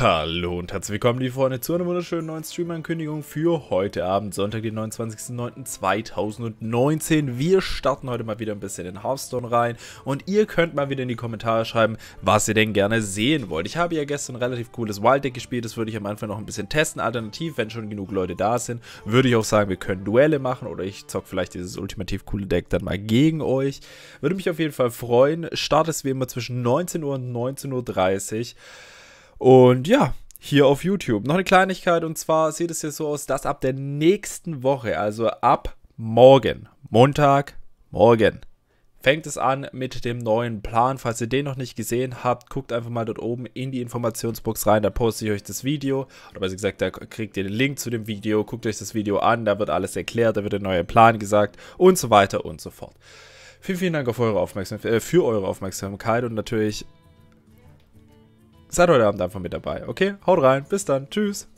Hallo und herzlich willkommen, liebe Freunde, zu einer wunderschönen neuen Stream-Ankündigung für heute Abend, Sonntag, den 29.09.2019. Wir starten heute mal wieder ein bisschen in Hearthstone rein und ihr könnt mal wieder in die Kommentare schreiben, was ihr denn gerne sehen wollt. Ich habe ja gestern ein relativ cooles Wild Deck gespielt, das würde ich am Anfang noch ein bisschen testen. Alternativ, wenn schon genug Leute da sind, würde ich auch sagen, wir können Duelle machen oder ich zock vielleicht dieses ultimativ coole Deck dann mal gegen euch. Würde mich auf jeden Fall freuen. Start ist wie immer zwischen 19 Uhr und 19.30 Uhr. Und ja, hier auf YouTube. Noch eine Kleinigkeit und zwar sieht es hier so aus, dass ab der nächsten Woche, also ab morgen, Montag, morgen, fängt es an mit dem neuen Plan. Falls ihr den noch nicht gesehen habt, guckt einfach mal dort oben in die Informationsbox rein. Da poste ich euch das Video. Oder besser gesagt, da kriegt ihr den Link zu dem Video. Guckt euch das Video an. Da wird alles erklärt. Da wird der neue Plan gesagt und so weiter und so fort. Vielen, vielen Dank auf eure Aufmerksam äh, für eure Aufmerksamkeit und natürlich seid heute Abend einfach mit dabei. Okay, haut rein, bis dann, tschüss.